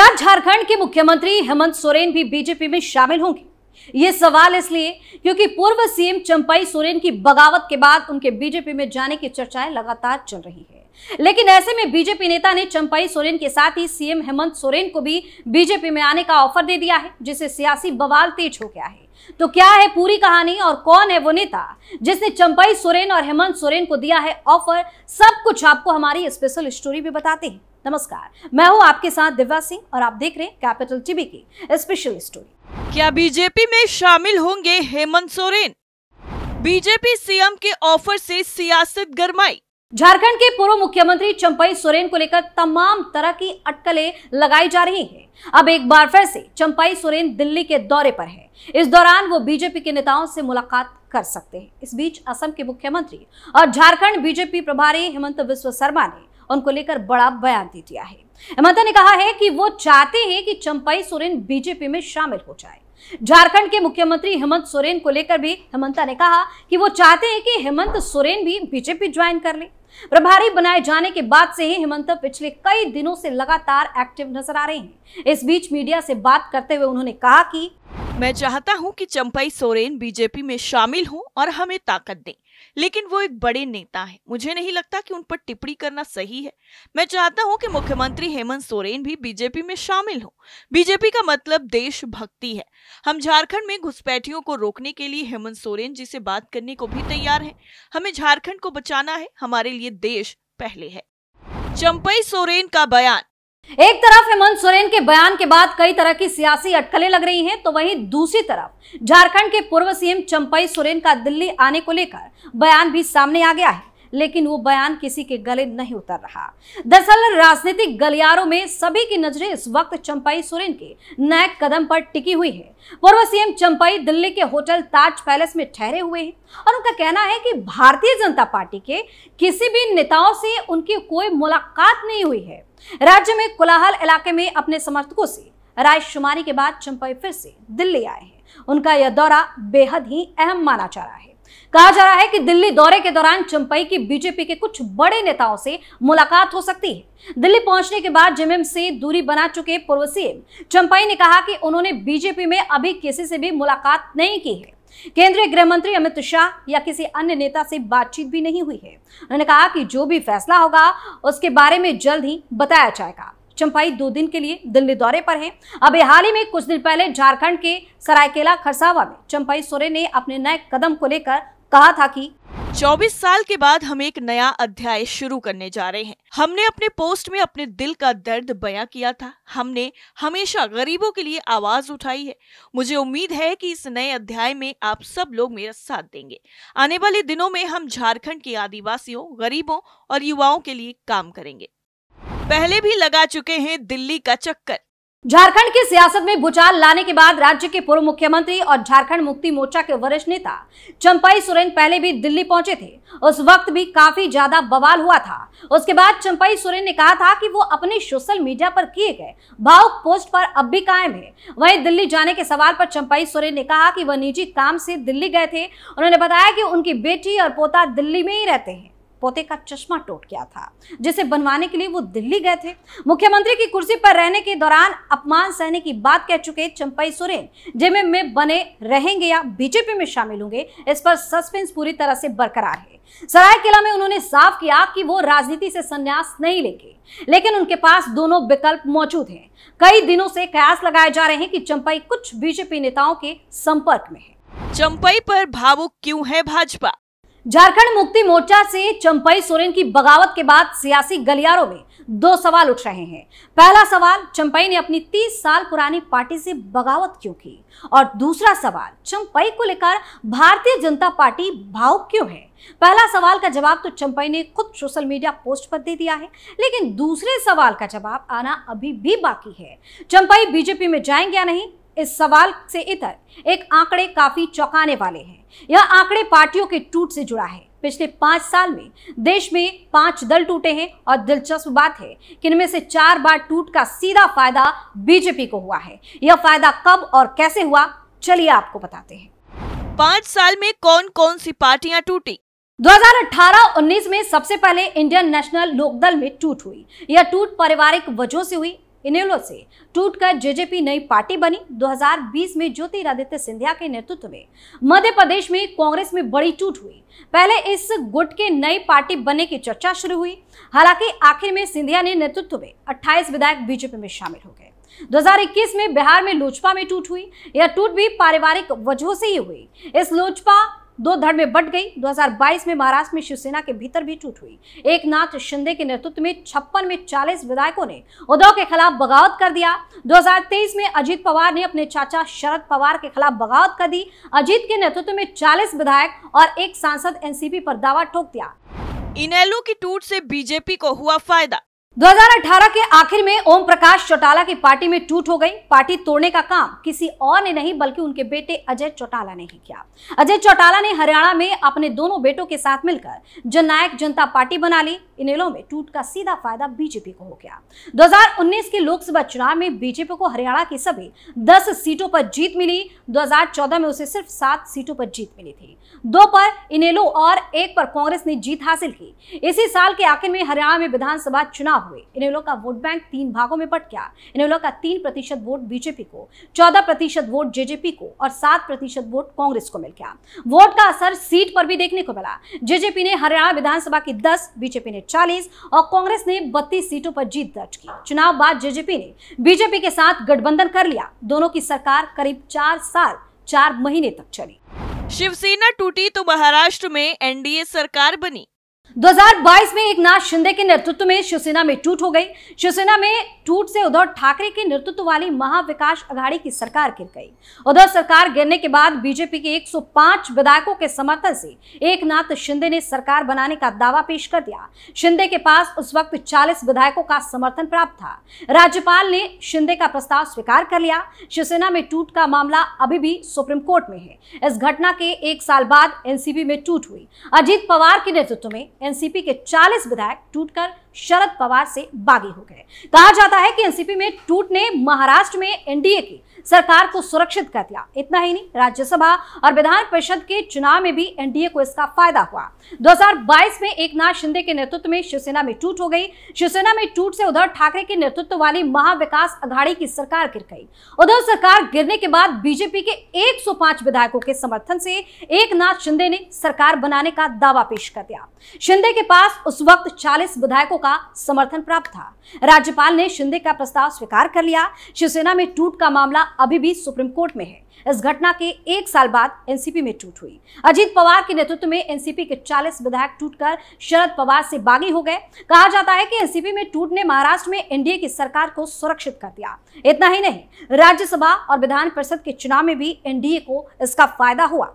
क्या झारखंड के मुख्यमंत्री हेमंत सोरेन भी बीजेपी में शामिल होंगे ये सवाल इसलिए क्योंकि पूर्व सीएम चंपाई सोरेन की बगावत के बाद उनके बीजेपी में जाने की चर्चाएं लगातार चल रही है लेकिन ऐसे में बीजेपी नेता ने चंपाई सोरेन के साथ ही सीएम हेमंत सोरेन को भी बीजेपी में आने का ऑफर दे दिया है जिससे सियासी बवाल तेज हो गया है तो क्या है पूरी कहानी और कौन है वो नेता जिसने चंपाई सोरेन और हेमंत सोरेन को दिया है ऑफर सब कुछ आपको हमारी स्पेशल स्टोरी में बताते हैं नमस्कार मैं हूँ आपके साथ दिव्या सिंह और आप देख रहे हैं कैपिटल टीवी की स्पेशल स्टोरी क्या बीजेपी में शामिल होंगे हेमंत सोरेन बीजेपी सीएम के ऑफर से सियासत गरमाई झारखंड के पूर्व मुख्यमंत्री चंपई सोरेन को लेकर तमाम तरह की अटकलें लगाई जा रही हैं। अब एक बार फिर से चंपई सोरेन दिल्ली के दौरे पर है इस दौरान वो बीजेपी के नेताओं से मुलाकात कर सकते हैं इस बीच असम के मुख्यमंत्री और झारखंड बीजेपी प्रभारी हेमंत विश्व शर्मा ने उनको लेकर बड़ा बयान दे दिया है हेमंत ने कहा है कि वो चाहते हैं कि चंपई सोरेन बीजेपी में शामिल हो जाए झारखंड के मुख्यमंत्री हेमंत सोरेन को लेकर भी हेमंता ने कहा कि वो चाहते हैं कि हेमंत सोरेन भी बीजेपी ज्वाइन कर ले प्रभारी बनाए जाने के बाद से ही हेमंत पिछले कई दिनों से लगातार एक्टिव नजर आ रहे हैं इस बीच मीडिया से बात करते हुए उन्होंने कहा कि मैं चाहता हूं कि चंपई सोरेन बीजेपी में शामिल हों और हमें ताकत दें लेकिन वो एक बड़े नेता हैं मुझे नहीं लगता कि उन पर टिप्पणी करना सही है मैं चाहता हूं कि मुख्यमंत्री हेमंत सोरेन भी बीजेपी में शामिल हो बीजेपी का मतलब देशभक्ति है हम झारखंड में घुसपैठियों को रोकने के लिए हेमंत सोरेन जी से बात करने को भी तैयार है हमें झारखंड को बचाना है हमारे लिए देश पहले है चंपई सोरेन का बयान एक तरफ हेमंत सोरेन के बयान के बाद कई तरह की सियासी अटकलें लग रही हैं तो वहीं दूसरी तरफ झारखंड के पूर्व सीएम चंपई सोरेन का दिल्ली आने को लेकर बयान भी सामने आ गया है लेकिन वो बयान किसी के गले नहीं उतर रहा दरअसल राजनीतिक गलियारों में सभी की नजरें इस वक्त चंपाई सोरेन के नए कदम पर टिकी हुई है पूर्व सीएम चंपाई दिल्ली के होटल ताज पैलेस में ठहरे हुए हैं और उनका कहना है कि भारतीय जनता पार्टी के किसी भी नेताओं से उनकी कोई मुलाकात नहीं हुई है राज्य में कोलाहल इलाके में अपने समर्थकों से रायशुमारी के बाद चंपाई फिर से दिल्ली आए हैं उनका यह दौरा बेहद ही अहम माना जा रहा है कहा जा रहा है कि दिल्ली दौरे के दौरान चंपई की बीजेपी के कुछ बड़े नेताओं से मुलाकात हो सकती है दिल्ली पहुंचने के बाद जेएमएम से दूरी बना चुके पूर्व सीएम चंपई ने कहा कि उन्होंने बीजेपी में अभी किसी से भी मुलाकात नहीं की है केंद्रीय गृह मंत्री अमित शाह या किसी अन्य नेता से बातचीत भी नहीं हुई है उन्होंने कहा कि जो भी फैसला होगा उसके बारे में जल्द ही बताया जाएगा चंपाई दो दिन के लिए दिल्ली दौरे पर हैं अभी हाल ही में कुछ दिन पहले झारखंड के सरायकेला खरसावा में चंपाई सोरेन ने अपने नए कदम को लेकर कहा था कि 24 साल के बाद हम एक नया अध्याय शुरू करने जा रहे हैं हमने अपने पोस्ट में अपने दिल का दर्द बयां किया था हमने हमेशा गरीबों के लिए आवाज उठाई है मुझे उम्मीद है कि इस नए अध्याय में आप सब लोग मेरा साथ देंगे आने वाले दिनों में हम झारखंड के आदिवासियों गरीबों और युवाओं के लिए काम करेंगे पहले भी लगा चुके हैं दिल्ली का चक्कर झारखंड की सियासत में भूचाल लाने के बाद राज्य के पूर्व मुख्यमंत्री और झारखंड मुक्ति मोर्चा के वरिष्ठ नेता चंपाई सोरेन पहले भी दिल्ली पहुंचे थे उस वक्त भी काफी ज्यादा बवाल हुआ था उसके बाद चंपाई सोरेन ने कहा था कि वो अपने सोशल मीडिया पर किए गए भावुक पोस्ट पर अब भी कायम है वहीं दिल्ली जाने के सवाल पर चंपाई सोरेन ने कहा कि वह निजी काम से दिल्ली गए थे उन्होंने बताया कि उनकी बेटी और पोता दिल्ली में ही रहते हैं पोते का चश्मा टूट गया था जिसे बनवाने के लिए वो दिल्ली गए थे मुख्यमंत्री की कुर्सी पर रहने के दौरान अपमान सहने की बात कह चुके चंपई सोरेन जेएमएम में बने रहेंगे या बीजेपी में शामिल होंगे इस पर सस्पेंस पूरी तरह से बरकरार है सरायकेला में उन्होंने साफ किया कि वो राजनीति से संन्यास नहीं लेंगे लेकिन उनके पास दोनों विकल्प मौजूद हैं कई दिनों से कयास लगाए जा रहे हैं कि चंपई कुछ बीजेपी नेताओं के संपर्क में है चंपई पर भावुक क्यों है भाजपा झारखंड मुक्ति मोर्चा से चंपई सोरेन की बगावत के बाद सियासी गलियारों में दो सवाल उठ रहे हैं पहला सवाल चंपई ने अपनी 30 साल पुरानी पार्टी से बगावत क्यों की और दूसरा सवाल चंपई को लेकर भारतीय जनता पार्टी भावुक क्यों है पहला सवाल का जवाब तो चंपई ने खुद सोशल मीडिया पोस्ट पर दे दिया है लेकिन दूसरे सवाल का जवाब आना अभी भी बाकी है चंपई बीजेपी में जाएंगे या नहीं इस सवाल से इतर एक आंकड़े काफी चौंकाने वाले हैं यह आंकड़े पार्टियों के टूट से जुड़ा है पिछले पांच साल में देश में पांच दल टूटे हैं और दिलचस्प बात है कि इनमें से चार बार टूट का सीधा फायदा बीजेपी को हुआ है यह फायदा कब और कैसे हुआ चलिए आपको बताते हैं पांच साल में कौन कौन सी पार्टियां टूटी 2018-19 में सबसे पहले इंडियन नेशनल लोकदल में टूट हुई यह टूट पारिवारिक वजहों से हुई इनेलो से टूटकर जेजेपी नई पार्टी बनी 2020 में ज्योतिरादित्य सिंधिया के नेतृत्व में मध्य प्रदेश में कांग्रेस में बड़ी टूट हुई पहले इस गुट के नई पार्टी बनने की चर्चा शुरू हुई हालांकि आखिर में सिंधिया ने नेतृत्व में 28 विधायक बीजेपी में शामिल हो गए 2021 में बिहार में लोजपा में टूट हुई यह टूट भी पारिवारिक वजहों से ही हुई इस लोजपा दो धड़ में बट गई 2022 में महाराष्ट्र में शिवसेना के भीतर भी टूट हुई एक नाथ शिंदे के नेतृत्व में छप्पन में 40 विधायकों ने उद्धव के खिलाफ बगावत कर दिया 2023 में अजीत पवार ने अपने चाचा शरद पवार के खिलाफ बगावत कर दी अजीत के नेतृत्व में चालीस विधायक और एक सांसद एनसीपी पर दावा ठोक दिया इनेलो की टूट से बीजेपी को हुआ फायदा 2018 के आखिर में ओम प्रकाश चौटाला की पार्टी में टूट हो गई पार्टी तोड़ने का काम किसी और ने नहीं बल्कि उनके बेटे अजय चौटाला ने ही किया अजय चौटाला ने हरियाणा में अपने दोनों बेटों के साथ मिलकर जननायक जनता पार्टी बना ली इनेलो में टूट का सीधा फायदा बीजेपी को हो गया 2019 के लोकसभा चुनाव में बीजेपी को हरियाणा की सभी दस सीटों पर जीत मिली दो में उसे सिर्फ सात सीटों पर जीत मिली थी दो पर इनेलो और एक पर कांग्रेस ने जीत हासिल की इसी साल के आखिर में हरियाणा में विधानसभा चुनाव हुए इनेलो का वोट बैंक तीन भागों में बट गया इनेलो का तीन प्रतिशत वोट बीजेपी को चौदह प्रतिशत वोट जेजेपी को और सात प्रतिशत वोट कांग्रेस को मिल गया वोट का असर सीट पर भी देखने को मिला जेजेपी ने हरियाणा विधानसभा की दस बीजेपी ने चालीस और कांग्रेस ने बत्तीस सीटों पर जीत दर्ज की चुनाव बाद जेजेपी ने बीजेपी के साथ गठबंधन कर लिया दोनों की सरकार करीब चार साल चार महीने तक चली शिवसेना टूटी तो महाराष्ट्र में एनडीए सरकार बनी 2022 में एक नाथ शिंदे के नेतृत्व में शिवसेना में टूट हो गई शिवसेना में टूट से उद्धव ठाकरे के नेतृत्व वाली महाविकास अघाड़ी की सरकार गिर गई उद्धव सरकार गिरने के बाद बीजेपी के 105 विधायकों के समर्थन से एक नाथ शिंदे ने सरकार बनाने का दावा पेश कर दिया शिंदे के पास उस वक्त चालीस विधायकों का समर्थन प्राप्त था राज्यपाल ने शिंदे का प्रस्ताव स्वीकार कर लिया शिवसेना में टूट का मामला अभी भी सुप्रीम कोर्ट में है इस घटना के एक साल बाद एनसीबी में टूट हुई अजीत पवार के नेतृत्व में एनसीपी के 40 विधायक टूटकर शरद पवार से बागी हो गए कहा जाता है कि एनसीपी में टूट ने महाराष्ट्र में एनडीए की सरकार को सुरक्षित कर दिया इतना ही नहीं राज्यसभा और विधान परिषद के चुनाव में भी एनडीए को इसका फायदा हुआ 2022 में एक नाथ शिंदे के नेतृत्व में शिवसेना में टूट हो गई शिवसेना में टूट से उधर ठाकरे के नेतृत्व वाली महाविकास अघाड़ी की सरकार गिर गई उधर सरकार गिरने के बाद बीजेपी के एक विधायकों के समर्थन से एक शिंदे ने सरकार बनाने का दावा पेश कर दिया शिंदे के पास उस वक्त चालीस विधायकों का समर्थन प्राप्त था राज्यपाल ने शिंदे का प्रस्ताव स्वीकार कर लिया शिवसेना में टूट का मामला अभी भी सुप्रीम कोर्ट में है इस घटना के एक साल बाद एनसीपी में टूट हुई अजीत पवार के नेतृत्व में एनसीपी के 40 विधायक टूटकर शरद पवार से बागी हो गए कहा जाता है कि एनसीपी में टूट ने महाराष्ट्र में एनडीए की सरकार को सुरक्षित कर दिया इतना ही नहीं राज्यसभा और विधान परिषद के चुनाव में भी एनडीए को इसका फायदा हुआ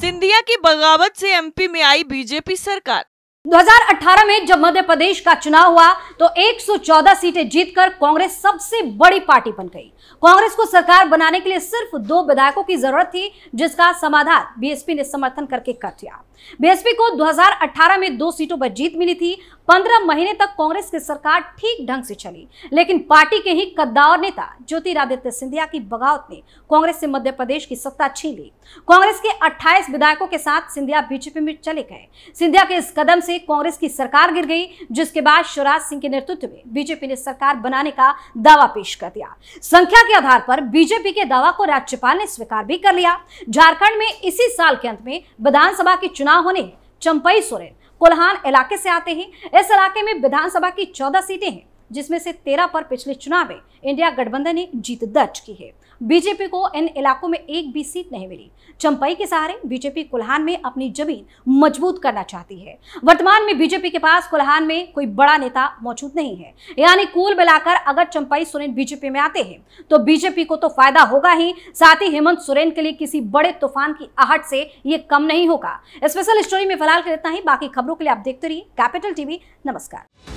सिंधिया की बगावत से एमपी में आई बीजेपी सरकार 2018 में जब मध्य प्रदेश का चुनाव हुआ तो 114 सीटें जीतकर कांग्रेस सबसे बड़ी पार्टी बन गई कांग्रेस को सरकार बनाने के लिए सिर्फ दो विधायकों की जरूरत थी जिसका समाधान बीएसपी ने समर्थन करके कर दिया बीएसपी को 2018 में दो सीटों पर जीत मिली थी 15 महीने तक कांग्रेस की सरकार ठीक ढंग से चली लेकिन पार्टी के ही कद्दावर नेता ज्योतिरादित्य सिंधिया की बगावत ने कांग्रेस से मध्य प्रदेश की सत्ता छीन ली कांग्रेस के अट्ठाईस विधायकों के साथ सिंधिया बीजेपी में चले गए सिंधिया के इस कदम से कांग्रेस की सरकार गिर गई जिसके बाद शिवराज सिंह के नेतृत्व में बीजेपी ने सरकार बनाने का दावा पेश कर दिया संख्या के आधार पर बीजेपी के दावा को राज्यपाल ने स्वीकार भी कर लिया झारखंड में इसी साल के अंत में विधानसभा के चुनाव होने चंपई सोरेन कोल्हान इलाके से आते हैं इस इलाके में विधानसभा की चौदह सीटें हैं जिसमें से तेरह पर पिछले चुनाव में इंडिया गठबंधन ने जीत दर्ज की है बीजेपी को इन इलाकों में एक भी सीट नहीं मिली चंपई के सहारे बीजेपी कुल्हान में अपनी जमीन मजबूत करना चाहती है वर्तमान में बीजेपी के पास कुल्हान में कोई बड़ा नेता मौजूद नहीं है यानी कुल मिलाकर अगर चंपई सोरेन बीजेपी में आते हैं तो बीजेपी को तो फायदा होगा ही साथ ही हेमंत सोरेन के लिए किसी बड़े तूफान की आहट से ये कम नहीं होगा स्पेशल स्टोरी में फिलहाल कर इतना ही बाकी खबरों के लिए आप देखते रहिए कैपिटल टीवी नमस्कार